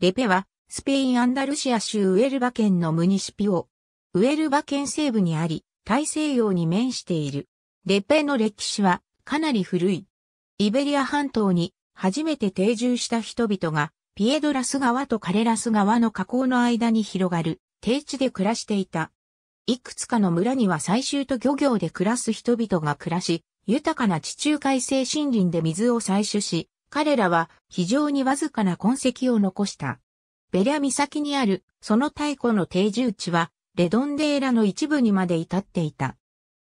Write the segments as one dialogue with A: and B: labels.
A: レペは、スペイン・アンダルシア州ウエルバ県のムニシピオ。ウエルバ県西部にあり、大西洋に面している。レペの歴史はかなり古い。イベリア半島に初めて定住した人々が、ピエドラス川とカレラス川の河口の間に広がる低地で暮らしていた。いくつかの村には採集と漁業で暮らす人々が暮らし、豊かな地中海性森林で水を採取し、彼らは非常にわずかな痕跡を残した。ベリャ岬にあるその太古の定住地はレドンデーラの一部にまで至っていた。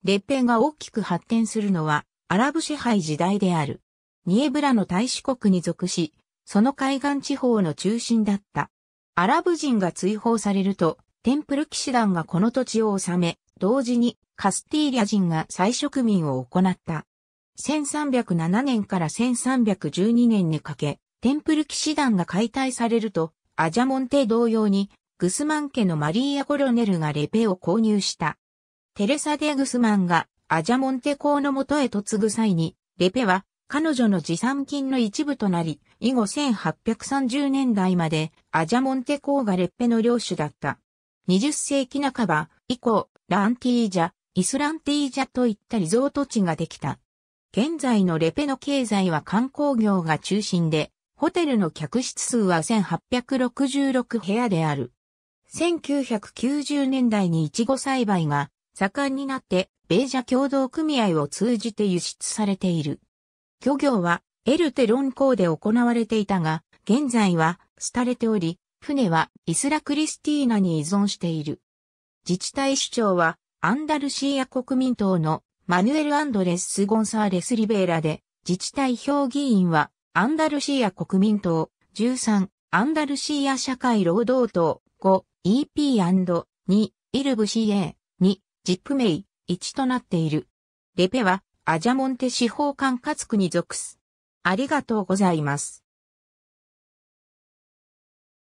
A: ペンが大きく発展するのはアラブ支配時代である。ニエブラの大使国に属し、その海岸地方の中心だった。アラブ人が追放されると、テンプル騎士団がこの土地を治め、同時にカスティーリア人が再植民を行った。1307年から1312年にかけ、テンプル騎士団が解体されると、アジャモンテ同様に、グスマン家のマリーア・コロネルがレペを購入した。テレサ・デ・グスマンがアジャモンテ公の元へ嫁ぐ際に、レペは彼女の持参金の一部となり、以後1830年代までアジャモンテ公がレッペの領主だった。20世紀半ば以降、ランティージャ、イスランティージャといったリゾート地ができた。現在のレペの経済は観光業が中心で、ホテルの客室数は1866部屋である。1990年代にイチゴ栽培が盛んになって米ジャ協同組合を通じて輸出されている。漁業はエルテロン港で行われていたが、現在は廃れており、船はイスラクリスティーナに依存している。自治体首長はアンダルシーア国民党のマヌエル・アンドレス・ゴンサーレス・リベーラで、自治体評議員は、アンダルシーア国民党、13、アンダルシーア社会労働党、5、EP&2、イルブ CA、2、ジップメイ、1となっている。レペは、アジャモンテ司法管轄区に属す。ありがとうございます。